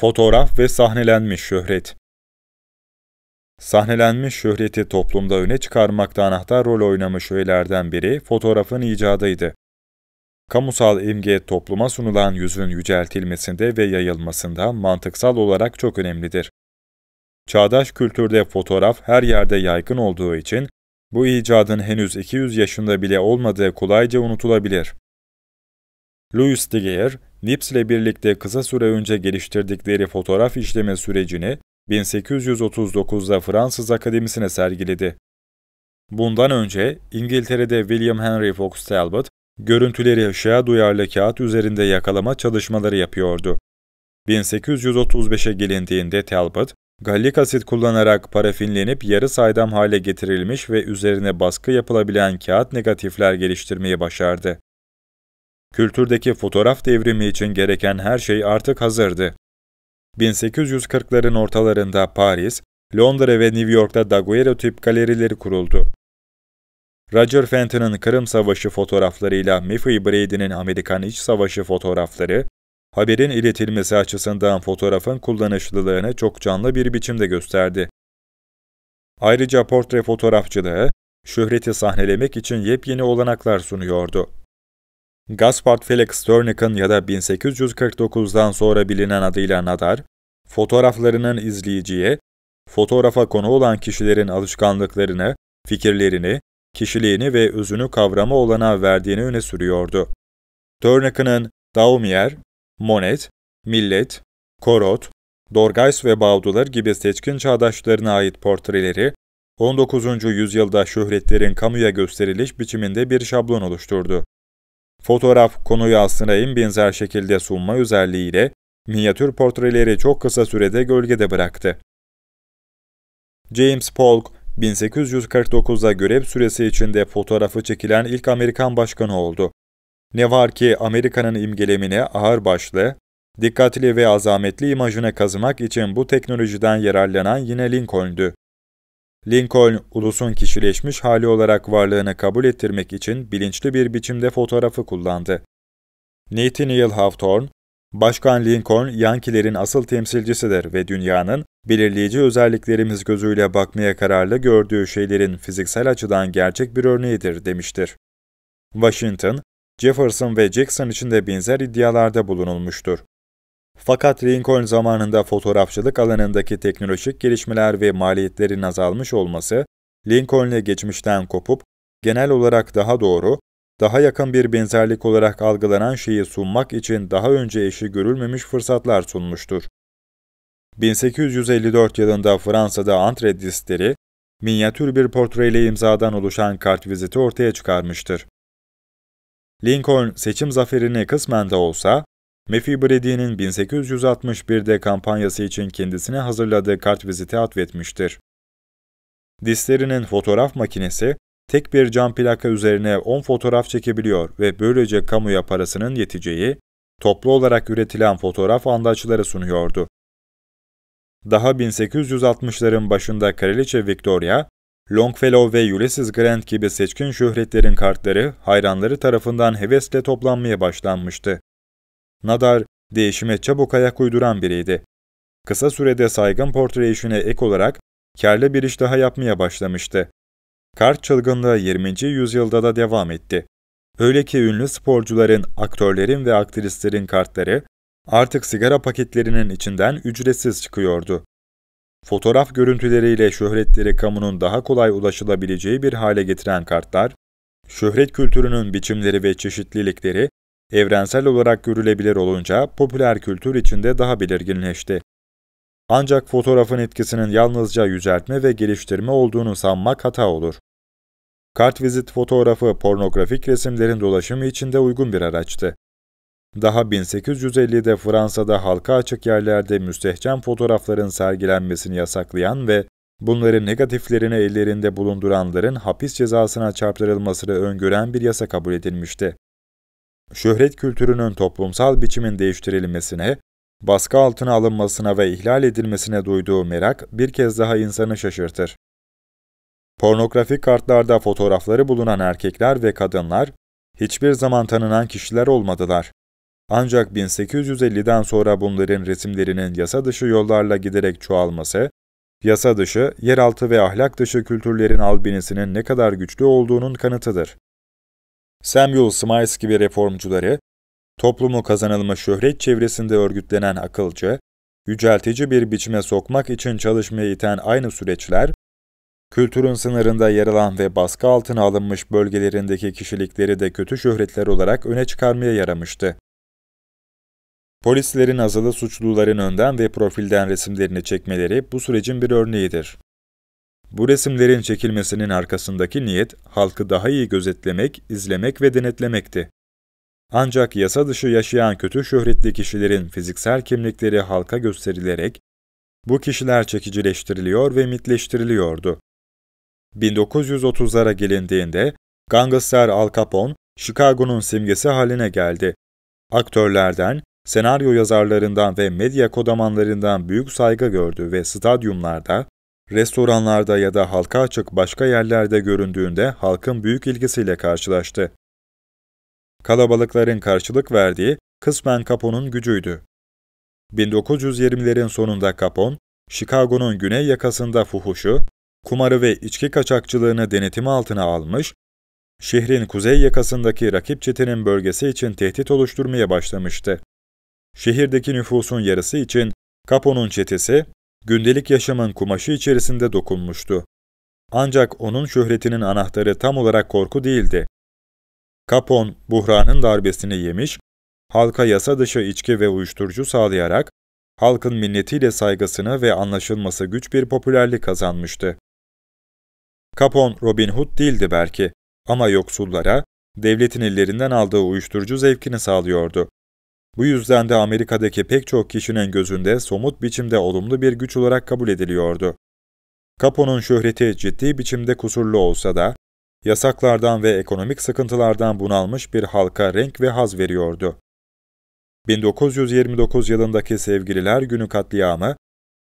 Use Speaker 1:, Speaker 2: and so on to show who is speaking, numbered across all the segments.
Speaker 1: Fotoğraf ve sahnelenmiş şöhret Sahnelenmiş şöhreti toplumda öne çıkarmakta anahtar rol oynamış öğelerden biri fotoğrafın icadıydı. Kamusal imge topluma sunulan yüzün yüceltilmesinde ve yayılmasında mantıksal olarak çok önemlidir. Çağdaş kültürde fotoğraf her yerde yaygın olduğu için bu icadın henüz 200 yaşında bile olmadığı kolayca unutulabilir. Louis Daguerre, NIPS ile birlikte kısa süre önce geliştirdikleri fotoğraf işleme sürecini 1839'da Fransız Akademisi'ne sergiledi. Bundan önce İngiltere'de William Henry Fox Talbot, görüntüleri ışığa duyarlı kağıt üzerinde yakalama çalışmaları yapıyordu. 1835'e gelindiğinde Talbot, gallik asit kullanarak parafinlenip yarı saydam hale getirilmiş ve üzerine baskı yapılabilen kağıt negatifler geliştirmeyi başardı. Kültürdeki fotoğraf devrimi için gereken her şey artık hazırdı. 1840'ların ortalarında Paris, Londra ve New York'ta daguerreotip galerileri kuruldu. Roger Fenton'ın Kırım Savaşı fotoğraflarıyla Miffy Brady'nin Amerikan İç Savaşı fotoğrafları, haberin iletilmesi açısından fotoğrafın kullanışlılığını çok canlı bir biçimde gösterdi. Ayrıca portre fotoğrafçılığı, şöhreti sahnelemek için yepyeni olanaklar sunuyordu. Gaspard Felix Törnek'in ya da 1849'dan sonra bilinen adıyla Nadar, fotoğraflarının izleyiciye, fotoğrafa konu olan kişilerin alışkanlıklarını, fikirlerini, kişiliğini ve özünü kavrama olana verdiğini öne sürüyordu. Törnek'in Daumier, Monet, Millet, Korot, Dorgays ve Baudular gibi seçkin çağdaşlarına ait portreleri, 19. yüzyılda şöhretlerin kamuya gösteriliş biçiminde bir şablon oluşturdu. Fotoğraf konuyu aslında en benzer şekilde sunma özelliğiyle minyatür portreleri çok kısa sürede gölgede bıraktı. James Polk, 1849'da görev süresi içinde fotoğrafı çekilen ilk Amerikan başkanı oldu. Ne var ki Amerika'nın imgelemine ağırbaşlı, dikkatli ve azametli imajına kazımak için bu teknolojiden yararlanan yine Lincoln'dü. Lincoln, ulusun kişileşmiş hali olarak varlığını kabul ettirmek için bilinçli bir biçimde fotoğrafı kullandı. Nathaniel Hawthorne, Başkan Lincoln, Yankilerin asıl temsilcisidir ve dünyanın belirleyici özelliklerimiz gözüyle bakmaya kararlı gördüğü şeylerin fiziksel açıdan gerçek bir örneğidir demiştir. Washington, Jefferson ve Jackson için de benzer iddialarda bulunulmuştur. Fakat Lincoln zamanında fotoğrafçılık alanındaki teknolojik gelişmeler ve maliyetlerin azalmış olması, Lincoln'le geçmişten kopup, genel olarak daha doğru, daha yakın bir benzerlik olarak algılanan şeyi sunmak için daha önce eşi görülmemiş fırsatlar sunmuştur. 1854 yılında Fransa'da Antre distleri, minyatür bir portreyle imzadan oluşan kartviziti ortaya çıkarmıştır. Lincoln seçim zaferini kısmen de olsa Mefi Brady'nin 1861'de kampanyası için kendisine hazırladığı kart kartviziti atfetmiştir. Dislerinin fotoğraf makinesi, tek bir cam plaka üzerine 10 fotoğraf çekebiliyor ve böylece kamuya parasının yeteceği, toplu olarak üretilen fotoğraf andaçları sunuyordu. Daha 1860'ların başında Kraliçe Victoria, Longfellow ve Ulysses Grant gibi seçkin şöhretlerin kartları hayranları tarafından hevesle toplanmaya başlanmıştı. Nadar, değişime çabuk ayak uyduran biriydi. Kısa sürede saygın portre işine ek olarak kârlı bir iş daha yapmaya başlamıştı. Kart çılgınlığı 20. yüzyılda da devam etti. Öyle ki ünlü sporcuların, aktörlerin ve aktrislerin kartları artık sigara paketlerinin içinden ücretsiz çıkıyordu. Fotoğraf görüntüleriyle şöhretleri kamunun daha kolay ulaşılabileceği bir hale getiren kartlar, şöhret kültürünün biçimleri ve çeşitlilikleri evrensel olarak görülebilir olunca popüler kültür içinde daha belirginleşti. Ancak fotoğrafın etkisinin yalnızca yüceltme ve geliştirme olduğunu sanmak hata olur. Kartvizit fotoğrafı pornografik resimlerin dolaşımı içinde uygun bir araçtı. Daha 1850'de Fransa'da halka açık yerlerde müstehcen fotoğrafların sergilenmesini yasaklayan ve bunların negatiflerini ellerinde bulunduranların hapis cezasına çarptırılmasını öngören bir yasa kabul edilmişti şöhret kültürünün toplumsal biçimin değiştirilmesine, baskı altına alınmasına ve ihlal edilmesine duyduğu merak bir kez daha insanı şaşırtır. Pornografik kartlarda fotoğrafları bulunan erkekler ve kadınlar hiçbir zaman tanınan kişiler olmadılar. Ancak 1850'den sonra bunların resimlerinin yasa dışı yollarla giderek çoğalması, yasa dışı, yeraltı ve ahlak dışı kültürlerin albinisinin ne kadar güçlü olduğunun kanıtıdır. Samuel Smiles gibi reformcuları, toplumu kazanılma şöhret çevresinde örgütlenen akılcı, yüceltici bir biçime sokmak için çalışmaya iten aynı süreçler, kültürün sınırında yer alan ve baskı altına alınmış bölgelerindeki kişilikleri de kötü şöhretler olarak öne çıkarmaya yaramıştı. Polislerin azılı suçluların önden ve profilden resimlerini çekmeleri bu sürecin bir örneğidir. Bu resimlerin çekilmesinin arkasındaki niyet, halkı daha iyi gözetlemek, izlemek ve denetlemekti. Ancak yasa dışı yaşayan kötü şöhretli kişilerin fiziksel kimlikleri halka gösterilerek, bu kişiler çekicileştiriliyor ve mitleştiriliyordu. 1930'lara gelindiğinde, gangster Al Capone, Chicago'nun simgesi haline geldi. Aktörlerden, senaryo yazarlarından ve medya kodamanlarından büyük saygı gördü ve stadyumlarda, restoranlarda ya da halka açık başka yerlerde göründüğünde halkın büyük ilgisiyle karşılaştı. Kalabalıkların karşılık verdiği kısmen Capone'un gücüydü. 1920'lerin sonunda Capone, Chicago'nun güney yakasında fuhuşu, kumarı ve içki kaçakçılığını denetimi altına almış, şehrin kuzey yakasındaki rakip çetenin bölgesi için tehdit oluşturmaya başlamıştı. Şehirdeki nüfusun yarısı için Capone'un çetesi, gündelik yaşamın kumaşı içerisinde dokunmuştu. Ancak onun şöhretinin anahtarı tam olarak korku değildi. Kapon, buhranın darbesini yemiş, halka yasa dışı içki ve uyuşturucu sağlayarak, halkın minnetiyle saygısını ve anlaşılması güç bir popülerlik kazanmıştı. Kapon Robin Hood değildi belki ama yoksullara, devletin ellerinden aldığı uyuşturucu zevkini sağlıyordu. Bu yüzden de Amerika'daki pek çok kişinin gözünde somut biçimde olumlu bir güç olarak kabul ediliyordu. Capo'nun şöhreti ciddi biçimde kusurlu olsa da, yasaklardan ve ekonomik sıkıntılardan bunalmış bir halka renk ve haz veriyordu. 1929 yılındaki Sevgililer Günü katliamı,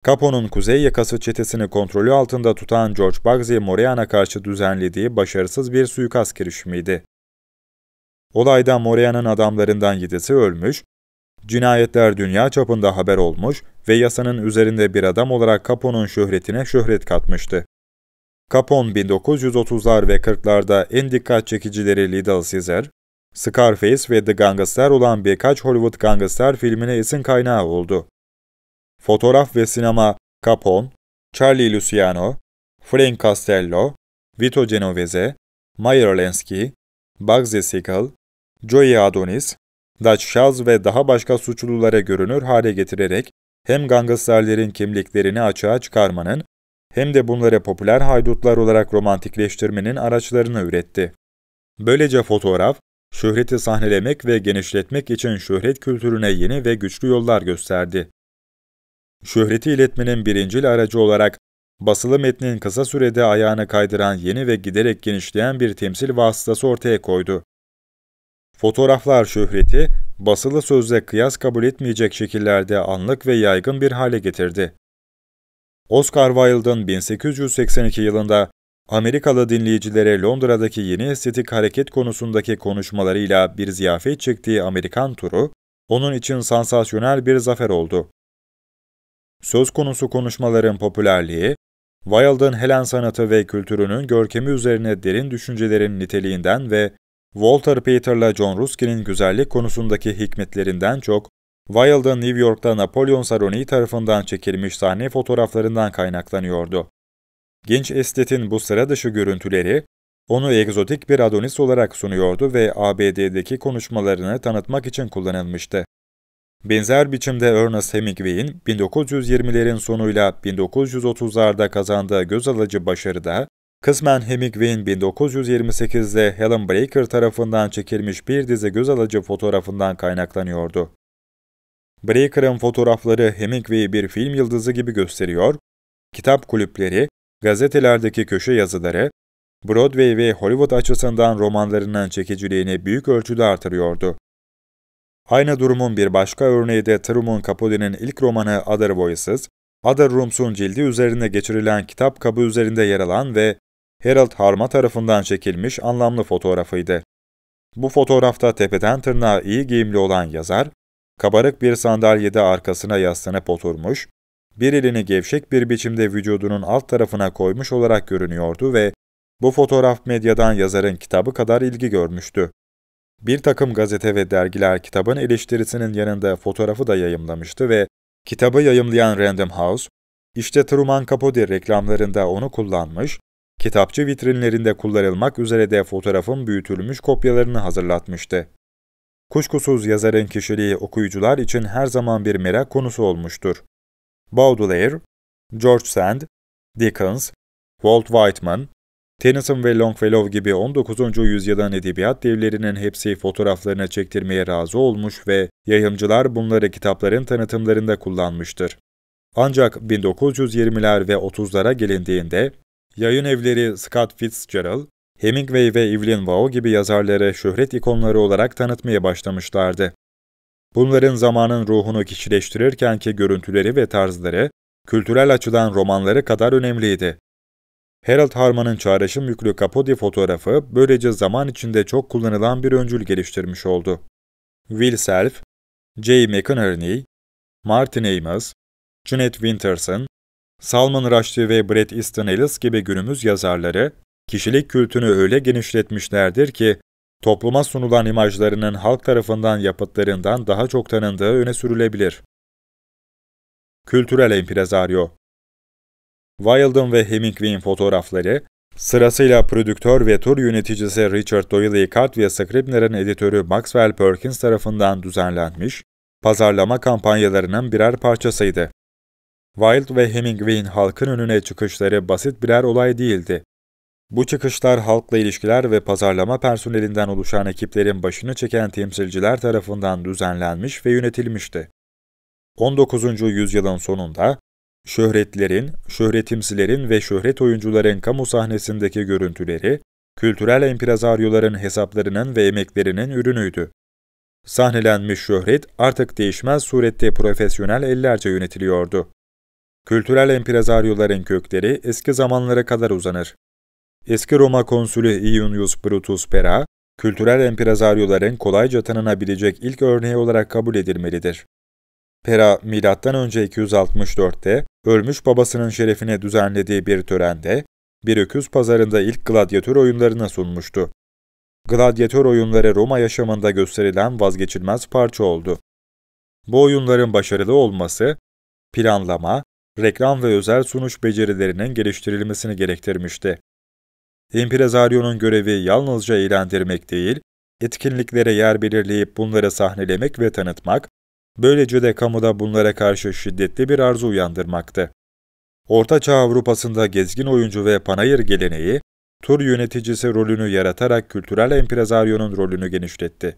Speaker 1: Capo'nun kuzey yakası çetesini kontrolü altında tutan George Bugsy Morean'a karşı düzenlediği başarısız bir suikast girişimiydi. Olayda Morean'ın adamlarından yedisi ölmüş, Cinayetler dünya çapında haber olmuş ve yasanın üzerinde bir adam olarak Capone'un şöhretine şöhret katmıştı. Capone 1930'lar ve 40'larda en dikkat çekicileri Little Caesar, Scarface ve The Gangster olan birkaç Hollywood gangster filmine isim kaynağı oldu. Fotoğraf ve sinema Capone, Charlie Luciano, Frank Castello, Vito Genovese, Meyer Lansky, Bugsy Siegel, Joey Adonis, Daçşaz ve daha başka suçlulara görünür hale getirerek hem gangsterlerin kimliklerini açığa çıkarmanın hem de bunları popüler haydutlar olarak romantikleştirmenin araçlarını üretti. Böylece fotoğraf, şöhreti sahnelemek ve genişletmek için şöhret kültürüne yeni ve güçlü yollar gösterdi. Şöhreti iletmenin birincil aracı olarak basılı metnin kısa sürede ayağını kaydıran yeni ve giderek genişleyen bir temsil vasıtası ortaya koydu. Fotoğraflar şöhreti, basılı sözle kıyas kabul etmeyecek şekillerde anlık ve yaygın bir hale getirdi. Oscar Wilde'ın 1882 yılında Amerikalı dinleyicilere Londra'daki yeni estetik hareket konusundaki konuşmalarıyla bir ziyafet çektiği Amerikan turu, onun için sansasyonel bir zafer oldu. Söz konusu konuşmaların popülerliği, Wilde'ın Helen sanatı ve kültürünün görkemi üzerine derin düşüncelerin niteliğinden ve Walter Pater'la John Ruskin'in güzellik konusundaki hikmetlerinden çok, Wilde'ın New York'ta Napolyon Saroni tarafından çekilmiş sahne fotoğraflarından kaynaklanıyordu. Genç estetin bu sıra dışı görüntüleri, onu egzotik bir Adonis olarak sunuyordu ve ABD'deki konuşmalarını tanıtmak için kullanılmıştı. Benzer biçimde Ernest Hemingway'in 1920'lerin sonuyla 1930'larda kazandığı göz alıcı başarıda, Kısmen Hemingway'in 1928'de Helen Baker tarafından çekilmiş bir dizi göz alıcı fotoğrafından kaynaklanıyordu. Baker'ın fotoğrafları Hemingway'i bir film yıldızı gibi gösteriyor, kitap kulüpleri, gazetelerdeki köşe yazıları, Broadway ve Hollywood açısından romanlarının çekiciliğini büyük ölçüde artırıyordu. Aynı durumun bir başka örneği de Truman Capote'nin ilk romanı Other Voices, Other Rooms'un cildi üzerinde geçirilen kitap kabı üzerinde yer alan ve Harold Harma tarafından çekilmiş anlamlı fotoğrafıydı. Bu fotoğrafta tepeden tırnağa iyi giyimli olan yazar, kabarık bir sandalyede arkasına yaslanıp oturmuş, bir elini gevşek bir biçimde vücudunun alt tarafına koymuş olarak görünüyordu ve bu fotoğraf medyadan yazarın kitabı kadar ilgi görmüştü. Bir takım gazete ve dergiler kitabın eleştirisinin yanında fotoğrafı da yayımlamıştı ve kitabı yayımlayan Random House, işte Truman Capote reklamlarında onu kullanmış Kitapçı vitrinlerinde kullanılmak üzere de fotoğrafın büyütülmüş kopyalarını hazırlatmıştı. Kuşkusuz yazarın kişiliği okuyucular için her zaman bir merak konusu olmuştur. Baudelaire, George Sand, Dickens, Walt Whitman, Tennyson ve Longfellow gibi 19. yüzyılın edebiyat devlerinin hepsi fotoğraflarını çektirmeye razı olmuş ve yayımcılar bunları kitapların tanıtımlarında kullanmıştır. Ancak 1920'ler ve 30'lara gelindiğinde Yayın evleri Scott Fitzgerald, Hemingway ve Evelyn Waugh gibi yazarlara şöhret ikonları olarak tanıtmaya başlamışlardı. Bunların zamanın ruhunu kişileştirirkenki görüntüleri ve tarzları, kültürel açıdan romanları kadar önemliydi. Harold Harman'ın çağrışım yüklü Kapodi fotoğrafı böylece zaman içinde çok kullanılan bir öncül geliştirmiş oldu. Will Self, J. McInerney, Martin Amis, Junet Winterson, Salman Rushdie ve Bret Easton Ellis gibi günümüz yazarları, kişilik kültünü öyle genişletmişlerdir ki, topluma sunulan imajlarının halk tarafından yapıtlarından daha çok tanındığı öne sürülebilir. Kültürel Emprezaryo Wilde'ın ve Hemingway'in fotoğrafları, sırasıyla prodüktör ve tur yöneticisi Richard Doyle Eckhart ve Scribner'ın editörü Maxwell Perkins tarafından düzenlenmiş, pazarlama kampanyalarının birer parçasıydı. Wilde ve Hemingway'in halkın önüne çıkışları basit birer olay değildi. Bu çıkışlar halkla ilişkiler ve pazarlama personelinden oluşan ekiplerin başını çeken temsilciler tarafından düzenlenmiş ve yönetilmişti. 19. yüzyılın sonunda şöhretlerin, şöhretimsilerin ve şöhret oyuncuların kamu sahnesindeki görüntüleri, kültürel empirazaryoların hesaplarının ve emeklerinin ürünüydü. Sahnelenmiş şöhret artık değişmez surette profesyonel ellerce yönetiliyordu. Kültürel emprezaryoların kökleri eski zamanlara kadar uzanır. Eski Roma konsülü Iunius Brutus Pera, kültürel emprezaryoların kolayca tanınabilecek ilk örneği olarak kabul edilmelidir. Pera, M.Ö. 264'te ölmüş babasının şerefine düzenlediği bir törende, bir öküz pazarında ilk gladyatör oyunlarına sunmuştu. Gladyatör oyunları Roma yaşamında gösterilen vazgeçilmez parça oldu. Bu oyunların başarılı olması, planlama, reklam ve özel sunuş becerilerinin geliştirilmesini gerektirmişti. İmprezaryo'nun görevi yalnızca eğlendirmek değil, etkinliklere yer belirleyip bunları sahnelemek ve tanıtmak, böylece de kamuda bunlara karşı şiddetli bir arzu uyandırmaktı. Orta Çağ Avrupa'sında gezgin oyuncu ve panayır geleneği, tur yöneticisi rolünü yaratarak kültürel emprezaryonun rolünü genişletti.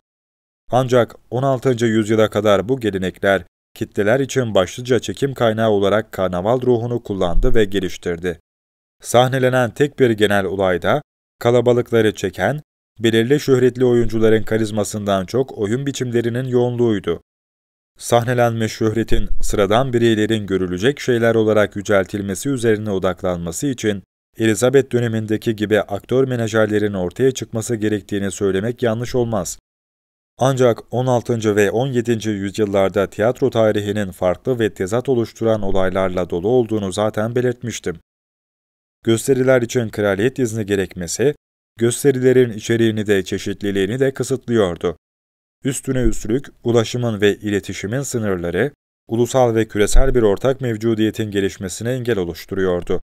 Speaker 1: Ancak 16. yüzyıla kadar bu gelenekler kitleler için başlıca çekim kaynağı olarak karnaval ruhunu kullandı ve geliştirdi. Sahnelenen tek bir genel olayda kalabalıkları çeken, belirli şöhretli oyuncuların karizmasından çok oyun biçimlerinin yoğunluğuydu. Sahnelenme şöhretin sıradan bireylerin görülecek şeyler olarak yüceltilmesi üzerine odaklanması için Elizabeth dönemindeki gibi aktör menajerlerin ortaya çıkması gerektiğini söylemek yanlış olmaz. Ancak 16. ve 17. yüzyıllarda tiyatro tarihinin farklı ve tezat oluşturan olaylarla dolu olduğunu zaten belirtmiştim. Gösteriler için kraliyet izni gerekmesi, gösterilerin içeriğini de çeşitliliğini de kısıtlıyordu. Üstüne üstlük ulaşımın ve iletişimin sınırları, ulusal ve küresel bir ortak mevcudiyetin gelişmesine engel oluşturuyordu.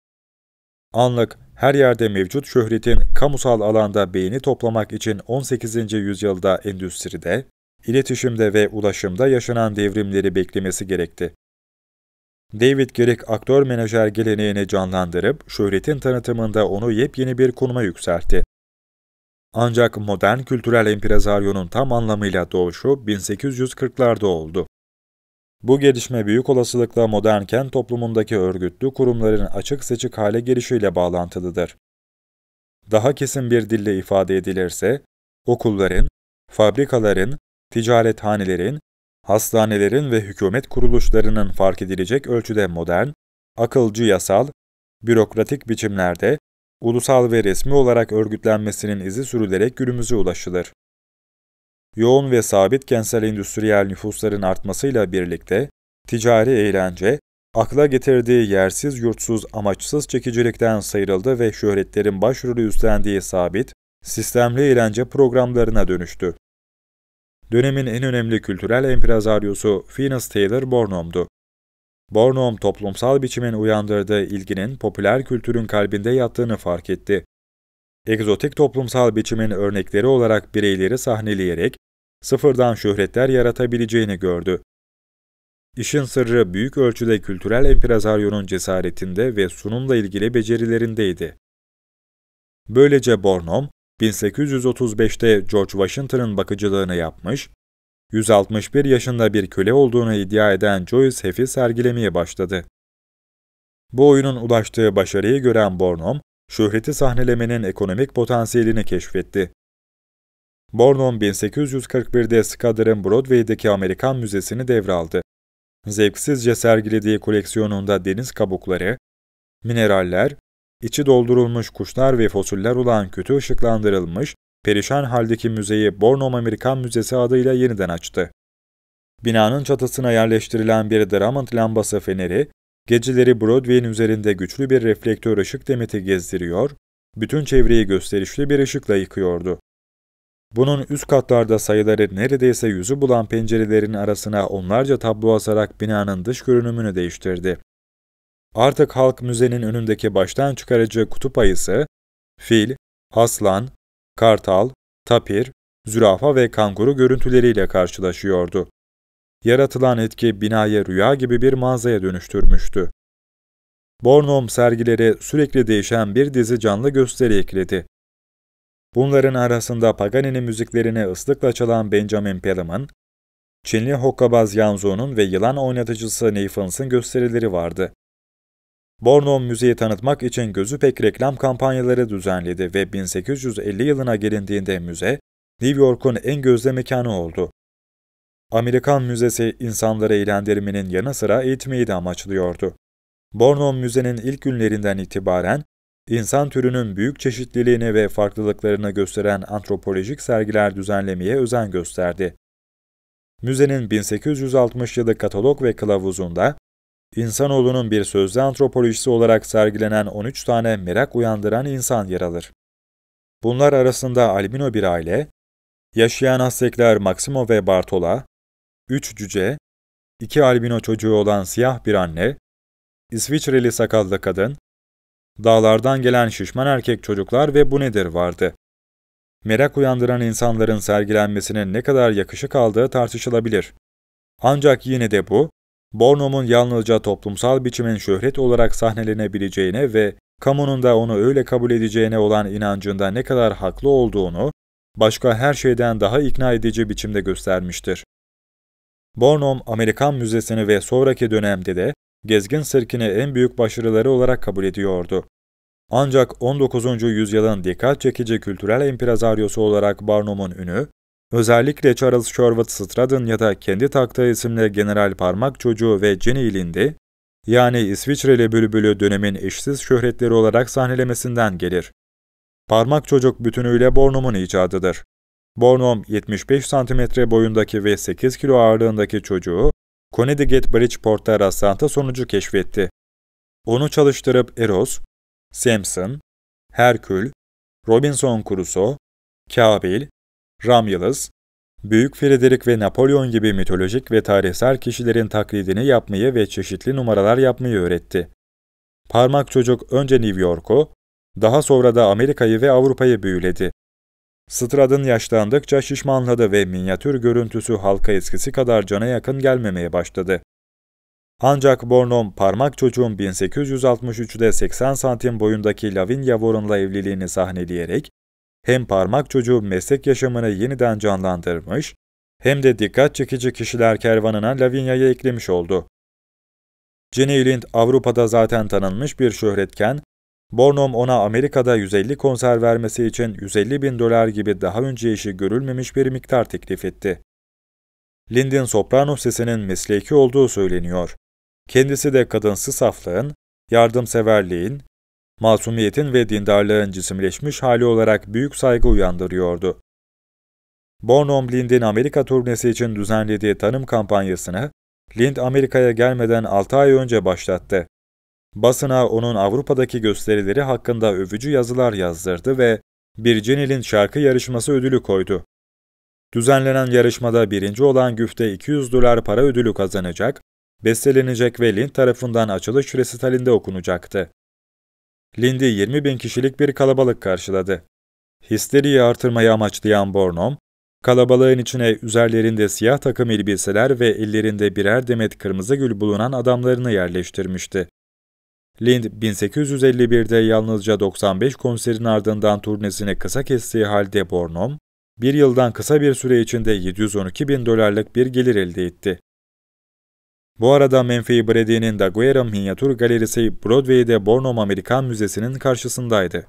Speaker 1: Anlık her yerde mevcut şöhretin kamusal alanda beyni toplamak için 18. yüzyılda endüstride, iletişimde ve ulaşımda yaşanan devrimleri beklemesi gerekti. David Garrick aktör menajer geleneğini canlandırıp şöhretin tanıtımında onu yepyeni bir konuma yükseltti. Ancak modern kültürel empresaryonun tam anlamıyla doğuşu 1840'larda oldu. Bu gelişme büyük olasılıkla modern kent toplumundaki örgütlü kurumların açık seçik hale gelişiyle bağlantılıdır. Daha kesin bir dille ifade edilirse, okulların, fabrikaların, ticarethanelerin, hastanelerin ve hükümet kuruluşlarının fark edilecek ölçüde modern, akılcı yasal, bürokratik biçimlerde, ulusal ve resmi olarak örgütlenmesinin izi sürülerek günümüze ulaşılır yoğun ve sabit kentsel endüstriyel nüfusların artmasıyla birlikte ticari eğlence, akla getirdiği yersiz yurtsuz amaçsız çekicilikten sıyrıldı ve şöhretlerin başrolü üstlendiği sabit, sistemli eğlence programlarına dönüştü. Dönemin en önemli kültürel emperyazaryosu Finis Taylor Bornum'du. Bornum toplumsal biçimin uyandırdığı ilginin popüler kültürün kalbinde yattığını fark etti. Egzotik toplumsal biçimin örnekleri olarak bireyleri sahneleyerek sıfırdan şöhretler yaratabileceğini gördü. İşin sırrı büyük ölçüde kültürel empresaryonun cesaretinde ve sunumla ilgili becerilerindeydi. Böylece Bornom, 1835'te George Washington'ın bakıcılığını yapmış, 161 yaşında bir köle olduğunu iddia eden Joyce Heff'i sergilemeye başladı. Bu oyunun ulaştığı başarıyı gören Bornom, şöhreti sahnelemenin ekonomik potansiyelini keşfetti. Bornon 1841'de Scudder'ın Broadway'deki Amerikan Müzesi'ni devraldı. Zevksizce sergilediği koleksiyonunda deniz kabukları, mineraller, içi doldurulmuş kuşlar ve fosiller olan kötü ışıklandırılmış, perişan haldeki müzeyi Bornholm Amerikan Müzesi adıyla yeniden açtı. Binanın çatısına yerleştirilen bir Drummond lambası feneri, geceleri Broadway'in üzerinde güçlü bir reflektör ışık demeti gezdiriyor, bütün çevreyi gösterişli bir ışıkla yıkıyordu. Bunun üst katlarda sayıları neredeyse yüzü bulan pencerelerin arasına onlarca tablo asarak binanın dış görünümünü değiştirdi. Artık halk müzenin önündeki baştan çıkarıcı kutup ayısı, fil, aslan, kartal, tapir, zürafa ve kanguru görüntüleriyle karşılaşıyordu. Yaratılan etki binayı rüya gibi bir mağazaya dönüştürmüştü. Bornholm sergileri sürekli değişen bir dizi canlı gösteri ekledi. Bunların arasında Paganini müziklerine ıslıkla çalan Benjamin Pelham'ın, Çinli hokkabaz Yanzu'nun ve yılan oynatıcısı Nathan's'ın gösterileri vardı. Bornholm müziği tanıtmak için gözü pek reklam kampanyaları düzenledi ve 1850 yılına gelindiğinde müze, New York'un en gözde mekanı oldu. Amerikan müzesi insanları eğlendirmenin yanı sıra eğitmeyi de amaçlıyordu. Bornholm Müze'nin ilk günlerinden itibaren İnsan türünün büyük çeşitliliğini ve farklılıklarını gösteren antropolojik sergiler düzenlemeye özen gösterdi. Müzenin 1860 yılı katalog ve kılavuzunda, insanoğlunun bir sözlü antropolojisi olarak sergilenen 13 tane merak uyandıran insan yer alır. Bunlar arasında albino bir aile, yaşayan Aztekler Maximo ve Bartola, 3 cüce, 2 albino çocuğu olan siyah bir anne, İsviçreli sakallı kadın, dağlardan gelen şişman erkek çocuklar ve bu nedir vardı. Merak uyandıran insanların sergilenmesine ne kadar yakışık aldığı tartışılabilir. Ancak yine de bu, Bornom'un yalnızca toplumsal biçimin şöhret olarak sahnelenebileceğine ve kamunun da onu öyle kabul edeceğine olan inancında ne kadar haklı olduğunu başka her şeyden daha ikna edici biçimde göstermiştir. Bornholm Amerikan Müzesi'ni ve sonraki dönemde de gezgin sirkini en büyük başarıları olarak kabul ediyordu. Ancak 19. yüzyılın dikkat çekici kültürel empirazaryosu olarak Barnum'un ünü, özellikle Charles Sherwood Stradon ya da kendi taktığı isimle General Parmak Çocuğu ve Jenny Lind'i, yani İsviçreli Bülbül'ü dönemin eşsiz şöhretleri olarak sahnelemesinden gelir. Parmak Çocuk bütünüyle Barnum'un icadıdır. Bornum 75 cm boyundaki ve 8 kilo ağırlığındaki çocuğu Connecticut Bridgeport'ta rastlantı sonucu keşfetti. Onu çalıştırıp Eros, Samson, Herkül, Robinson Crusoe, Kabil, Ramyalız, Büyük Frederick ve Napolyon gibi mitolojik ve tarihsel kişilerin taklidini yapmayı ve çeşitli numaralar yapmayı öğretti. Parmak çocuk önce New York'u, daha sonra da Amerika'yı ve Avrupa'yı büyüledi. Strad'ın yaşlandıkça şişmanladı ve minyatür görüntüsü halka eskisi kadar cana yakın gelmemeye başladı. Ancak Bornom parmak çocuğun 1863'de 80 santim boyundaki Lavinia Warren'la evliliğini sahneleyerek hem parmak çocuğu meslek yaşamını yeniden canlandırmış hem de dikkat çekici kişiler kervanına Lavinia'yı eklemiş oldu. Jenny Lind Avrupa'da zaten tanınmış bir şöhretken Bornom ona Amerika'da 150 konser vermesi için 150 bin dolar gibi daha önce işi görülmemiş bir miktar teklif etti. Lind'in soprano sesinin mesleki olduğu söyleniyor. Kendisi de kadınsı saflığın, yardımseverliğin, masumiyetin ve dindarlığın cisimleşmiş hali olarak büyük saygı uyandırıyordu. Bonham Lind'in Amerika turnesi için düzenlediği tanım kampanyasını Lind Amerika'ya gelmeden 6 ay önce başlattı. Basına onun Avrupa'daki gösterileri hakkında övücü yazılar yazdırdı ve Bircenil'in şarkı yarışması ödülü koydu. Düzenlenen yarışmada birinci olan güfte 200 dolar para ödülü kazanacak, bestelenecek ve Lind tarafından açılış resitalinde okunacaktı. Lind'i 20 bin kişilik bir kalabalık karşıladı. Histeriyi artırmayı amaçlayan Bornom, kalabalığın içine üzerlerinde siyah takım elbiseler ve ellerinde birer demet kırmızı gül bulunan adamlarını yerleştirmişti. Lind 1851'de yalnızca 95 konserin ardından turnesini kısa kestiği halde Bornholm, bir yıldan kısa bir süre içinde 712 bin dolarlık bir gelir elde etti. Bu arada Menfi Brady'nin Daguerre Minyatür Galerisi Broadway'de Bornholm Amerikan Müzesi'nin karşısındaydı.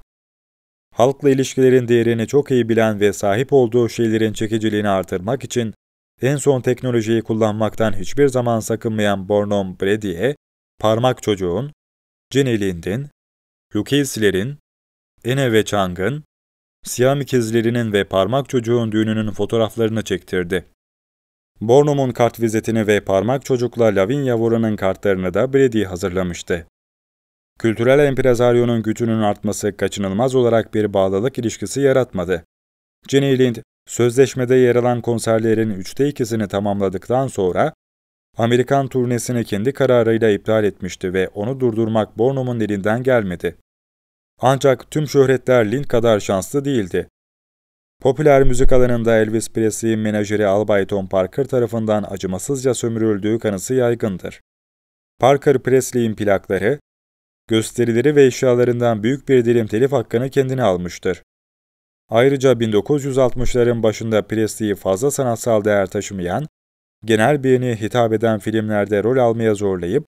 Speaker 1: Halkla ilişkilerin değerini çok iyi bilen ve sahip olduğu şeylerin çekiciliğini artırmak için en son teknolojiyi kullanmaktan hiçbir zaman sakınmayan Bornholm Brady'e parmak çocuğun, Jenny Lind'in, Lucas'lerin, Ene ve Chang'ın, Siyam ve parmak çocuğun düğününün fotoğraflarını çektirdi. Bornum'un kart vizitini ve parmak çocukla Lavinia Warren'ın kartlarını da Brady hazırlamıştı. Kültürel emprezaryonun gücünün artması kaçınılmaz olarak bir bağlılık ilişkisi yaratmadı. Jenny Lind, sözleşmede yer alan konserlerin üçte ikisini tamamladıktan sonra Amerikan turnesini kendi kararıyla iptal etmişti ve onu durdurmak Bornom'un elinden gelmedi. Ancak tüm şöhretler Lynn kadar şanslı değildi. Popüler müzik alanında Elvis Presley'in menajeri Albay Tom Parker tarafından acımasızca sömürüldüğü kanısı yaygındır. Parker Presley'in plakları, gösterileri ve eşyalarından büyük bir dilim telif hakkını kendine almıştır. Ayrıca 1960'ların başında Presley'i fazla sanatsal değer taşımayan genel beğeniye hitap eden filmlerde rol almaya zorlayıp,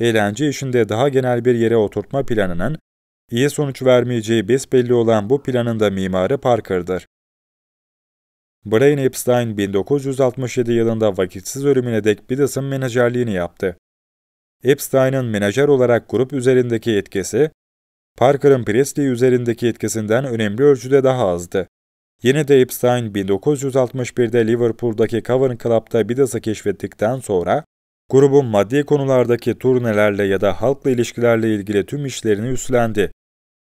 Speaker 1: eğlence işinde daha genel bir yere oturtma planının, iyi sonuç vermeyeceği besbelli olan bu planın da mimarı Parker'dır. Brian Epstein 1967 yılında vakitsiz ölümüne dek Bidas'ın menajerliğini yaptı. Epstein'ın menajer olarak grup üzerindeki etkisi, Parker'ın Presley üzerindeki etkisinden önemli ölçüde daha azdı. Yine de Epstein 1961'de Liverpool'daki Cavern Club'da Bidas'ı keşfettikten sonra grubun maddi konulardaki turnelerle ya da halkla ilişkilerle ilgili tüm işlerini üstlendi.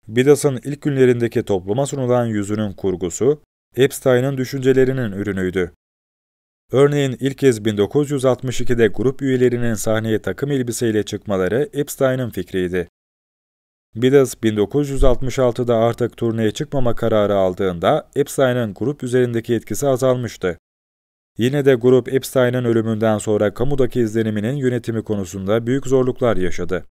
Speaker 1: Bidas'ın ilk günlerindeki topluma sunulan yüzünün kurgusu Epstein'ın düşüncelerinin ürünüydü. Örneğin ilk kez 1962'de grup üyelerinin sahneye takım elbiseyle çıkmaları Epstein'ın fikriydi. Beatles 1966'da artık turneye çıkmama kararı aldığında Epstein'ın grup üzerindeki etkisi azalmıştı. Yine de grup Epstein'ın ölümünden sonra kamudaki izleniminin yönetimi konusunda büyük zorluklar yaşadı.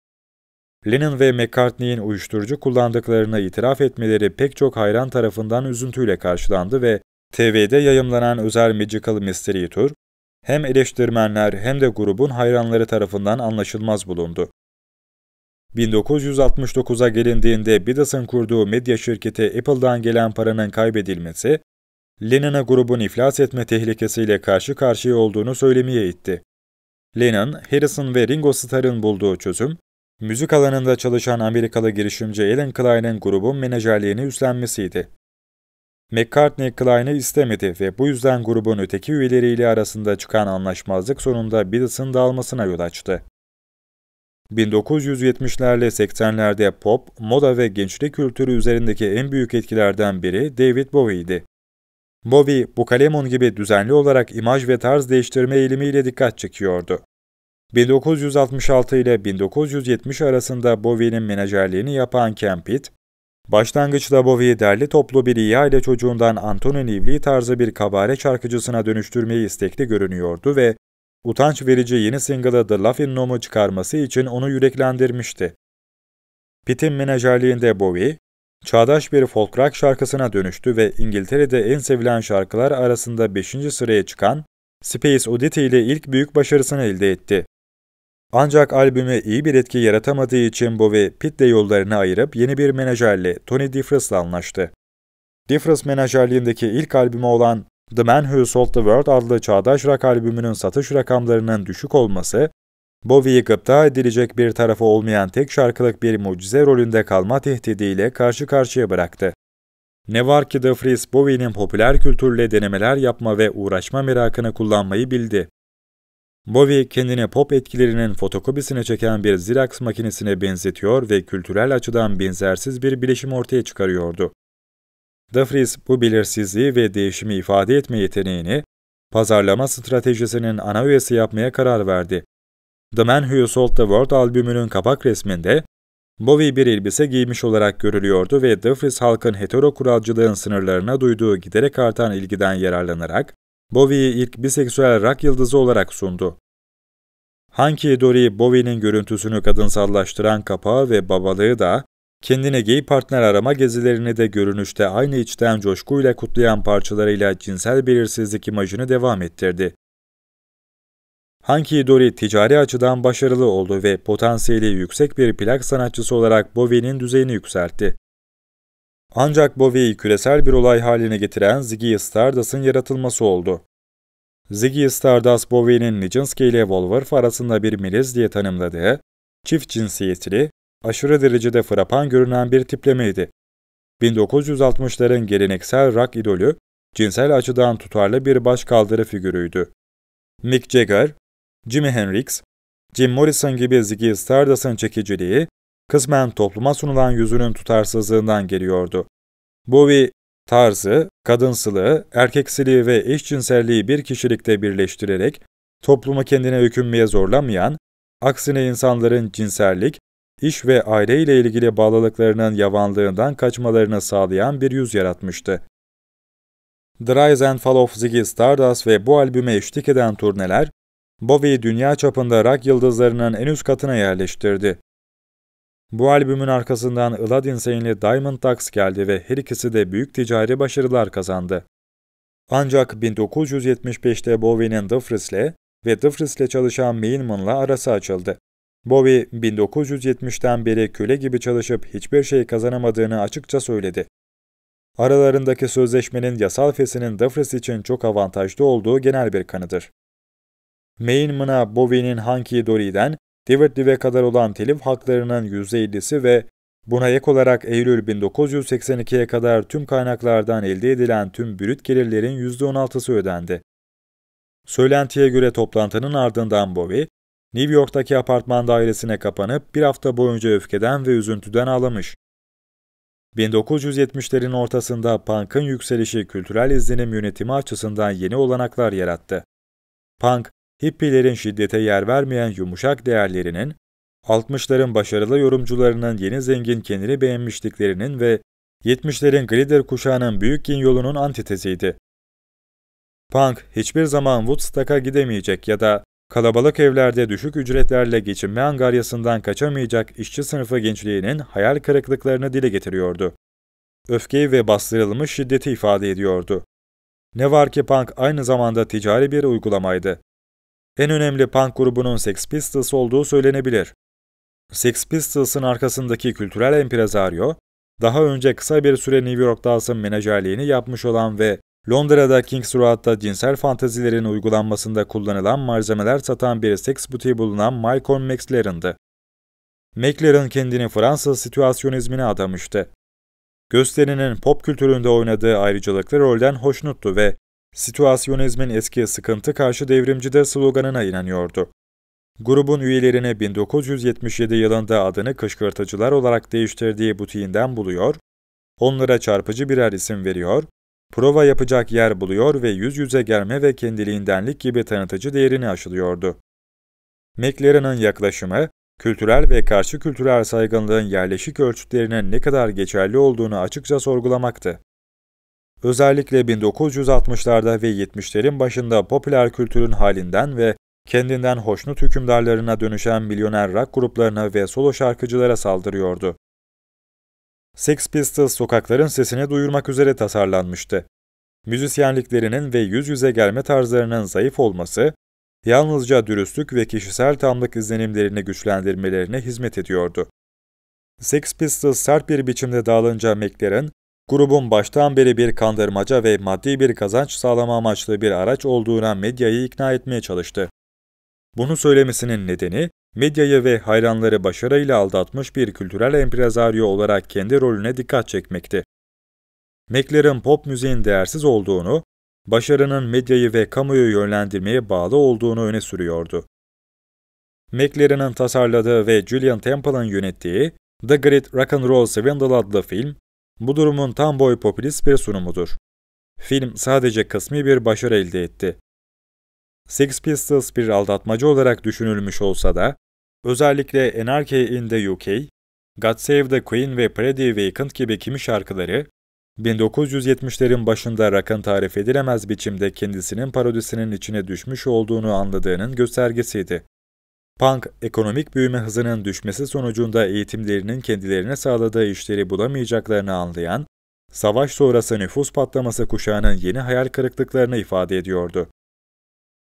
Speaker 1: Lennon ve McCartney'in uyuşturucu kullandıklarını itiraf etmeleri pek çok hayran tarafından üzüntüyle karşılandı ve TV'de yayımlanan özel Magical Mystery Tour, hem eleştirmenler hem de grubun hayranları tarafından anlaşılmaz bulundu. 1969'a gelindiğinde Biddles'ın kurduğu medya şirketi Apple'dan gelen paranın kaybedilmesi, Lennon'a grubun iflas etme tehlikesiyle karşı karşıya olduğunu söylemeye itti. Lennon, Harrison ve Ringo Starr'ın bulduğu çözüm, müzik alanında çalışan Amerikalı girişimci Alan Klein'in grubun menajerliğini üstlenmesiydi. McCartney Klein'i istemedi ve bu yüzden grubun öteki üyeleriyle arasında çıkan anlaşmazlık sonunda Beatles'ın dağılmasına yol açtı. 1970'lerle 80'lerde pop, moda ve gençlik kültürü üzerindeki en büyük etkilerden biri David Bowie'ydi. Bowie, bu kalemon gibi düzenli olarak imaj ve tarz değiştirme eğilimiyle dikkat çekiyordu. 1966 ile 1970 arasında Bowie'nin menajerliğini yapan Kempit, başlangıçta Bowie'yi derli toplu bir iyi aile çocuğundan Antonin Ivli tarzı bir kabare şarkıcısına dönüştürmeyi istekli görünüyordu ve utanç verici yeni single'ı The Laughing Nome'u çıkarması için onu yüreklendirmişti. Pitt'in menajerliğinde Bowie, çağdaş bir folk rock şarkısına dönüştü ve İngiltere'de en sevilen şarkılar arasında 5. sıraya çıkan Space Oddity ile ilk büyük başarısını elde etti. Ancak albüme iyi bir etki yaratamadığı için Bowie, Pitt yollarını ayırıp yeni bir menajerle Tony Diffris'la anlaştı. Diffris menajerliğindeki ilk albümü olan The Man Who Sold the World adlı çağdaş rock albümünün satış rakamlarının düşük olması, Bowie'yi gıpta edilecek bir tarafı olmayan tek şarkılık bir mucize rolünde kalma tehdidiyle karşı karşıya bıraktı. Ne var ki The Freeze Bowie'nin popüler kültürle denemeler yapma ve uğraşma merakını kullanmayı bildi. Bowie kendini pop etkilerinin fotokopisine çeken bir Xerox makinesine benzetiyor ve kültürel açıdan benzersiz bir bileşim ortaya çıkarıyordu. Dumfries bu belirsizliği ve değişimi ifade etme yeteneğini pazarlama stratejisinin ana üyesi yapmaya karar verdi. The Man Who Sold the World albümünün kapak resminde Bowie bir elbise giymiş olarak görülüyordu ve Dumfries halkın hetero kuralcılığın sınırlarına duyduğu giderek artan ilgiden yararlanarak Bowie'yi ilk biseksüel rock yıldızı olarak sundu. Hanky Dory, Bowie'nin görüntüsünü kadınsallaştıran kapağı ve babalığı da Kendine gay partner arama gezilerini de görünüşte aynı içten coşkuyla kutlayan parçalarıyla cinsel belirsizlik imajını devam ettirdi. Hanki Dory ticari açıdan başarılı oldu ve potansiyeli yüksek bir plak sanatçısı olarak Bowie'nin düzeyini yükseltti. Ancak Bowie'yi küresel bir olay haline getiren Ziggy Stardust'ın yaratılması oldu. Ziggy Stardust, Bowie'nin Nijinsky ile Wolverf arasında bir miliz diye tanımladığı, çift cinsiyetli, aşırı derecede frapan görünen bir tiplemeydi. 1960'ların geleneksel rock idolü, cinsel açıdan tutarlı bir başkaldırı figürüydü. Mick Jagger, Jimi Hendrix, Jim Morrison gibi Ziggy Stardust'ın çekiciliği, kısmen topluma sunulan yüzünün tutarsızlığından geliyordu. Bowie, tarzı, kadınsılığı, erkeksiliği ve eşcinselliği bir kişilikte birleştirerek toplumu kendine hükünmeye zorlamayan, aksine insanların cinsellik, iş ve aile ile ilgili bağlılıklarının yavanlığından kaçmalarını sağlayan bir yüz yaratmıştı. The Rise and Fall of Ziggy Stardust ve bu albüme eşlik eden turneler, Bowie dünya çapında rock yıldızlarının en üst katına yerleştirdi. Bu albümün arkasından Ilad Insane'li Diamond Ducks geldi ve her ikisi de büyük ticari başarılar kazandı. Ancak 1975'te Bowie'nin Dıfris'le ve Dıfris'le çalışan Mainman'la arası açıldı. Bowie 1970'ten beri köle gibi çalışıp hiçbir şey kazanamadığını açıkça söyledi. Aralarındaki sözleşmenin yasal fesinin Duffress için çok avantajlı olduğu genel bir kanıdır. Mainman'a Bowie'nin Hanky Dory'den David Live* kadar olan telif haklarının %50'si ve buna ek olarak Eylül 1982'ye kadar tüm kaynaklardan elde edilen tüm brüt gelirlerin %16'sı ödendi. Söylentiye göre toplantının ardından Bowie, New York'taki apartman dairesine kapanıp bir hafta boyunca öfkeden ve üzüntüden ağlamış. 1970'lerin ortasında punk'ın yükselişi kültürel izlenim yönetimi açısından yeni olanaklar yarattı. Punk, hippilerin şiddete yer vermeyen yumuşak değerlerinin, 60'ların başarılı yorumcularının yeni zengin kendini beğenmişliklerinin ve 70'lerin glider kuşağının büyük gin yolunun antiteziydi. Punk hiçbir zaman Woodstock'a gidemeyecek ya da Kalabalık evlerde düşük ücretlerle geçinme angaryasından kaçamayacak işçi sınıfı gençliğinin hayal kırıklıklarını dile getiriyordu. Öfkeyi ve bastırılmış şiddeti ifade ediyordu. Ne var ki punk aynı zamanda ticari bir uygulamaydı. En önemli punk grubunun Sex Pistols olduğu söylenebilir. Sex Pistols'ın arkasındaki kültürel emprezaryo, daha önce kısa bir süre New York'ta asın menajerliğini yapmış olan ve Londra'da Kings Road'da cinsel fantazilerin uygulanmasında kullanılan malzemeler satan bir seks butiği bulunan Malcolm McLaren'dı. McLaren kendini Fransız situasyonizmine adamıştı. Gösterinin pop kültüründe oynadığı ayrıcalıklı rolden hoşnuttu ve situasyonizmin eski sıkıntı karşı devrimci de sloganına inanıyordu. Grubun üyelerine 1977 yılında adını kışkırtıcılar olarak değiştirdiği butiğinden buluyor, onlara çarpıcı birer isim veriyor prova yapacak yer buluyor ve yüz yüze gelme ve kendiliğindenlik gibi tanıtıcı değerini aşılıyordu. McLaren'ın yaklaşımı, kültürel ve karşı kültürel saygınlığın yerleşik ölçütlerine ne kadar geçerli olduğunu açıkça sorgulamaktı. Özellikle 1960'larda ve 70'lerin başında popüler kültürün halinden ve kendinden hoşnut hükümdarlarına dönüşen milyoner rock gruplarına ve solo şarkıcılara saldırıyordu. Sex Pistols sokakların sesini duyurmak üzere tasarlanmıştı. Müzisyenliklerinin ve yüz yüze gelme tarzlarının zayıf olması, yalnızca dürüstlük ve kişisel tamlık izlenimlerini güçlendirmelerine hizmet ediyordu. Sex Pistols sert bir biçimde dağılınca McLaren, grubun baştan beri bir kandırmaca ve maddi bir kazanç sağlama amaçlı bir araç olduğuna medyayı ikna etmeye çalıştı. Bunu söylemesinin nedeni, medyayı ve hayranları başarıyla aldatmış bir kültürel emprezaryo olarak kendi rolüne dikkat çekmekti. McLaren pop müziğin değersiz olduğunu, başarının medyayı ve kamuyu yönlendirmeye bağlı olduğunu öne sürüyordu. McLaren'ın tasarladığı ve Julian Temple'ın yönettiği The Great Rock and Roll Swindle adlı film, bu durumun tam boy popülist bir sunumudur. Film sadece kısmi bir başarı elde etti. Six Pistols bir aldatmacı olarak düşünülmüş olsa da, Özellikle Anarchy in the UK, God Save the Queen ve Pretty Vacant gibi kimi şarkıları, 1970'lerin başında rock'ın tarif edilemez biçimde kendisinin parodisinin içine düşmüş olduğunu anladığının göstergesiydi. Punk, ekonomik büyüme hızının düşmesi sonucunda eğitimlerinin kendilerine sağladığı işleri bulamayacaklarını anlayan, savaş sonrası nüfus patlaması kuşağının yeni hayal kırıklıklarını ifade ediyordu.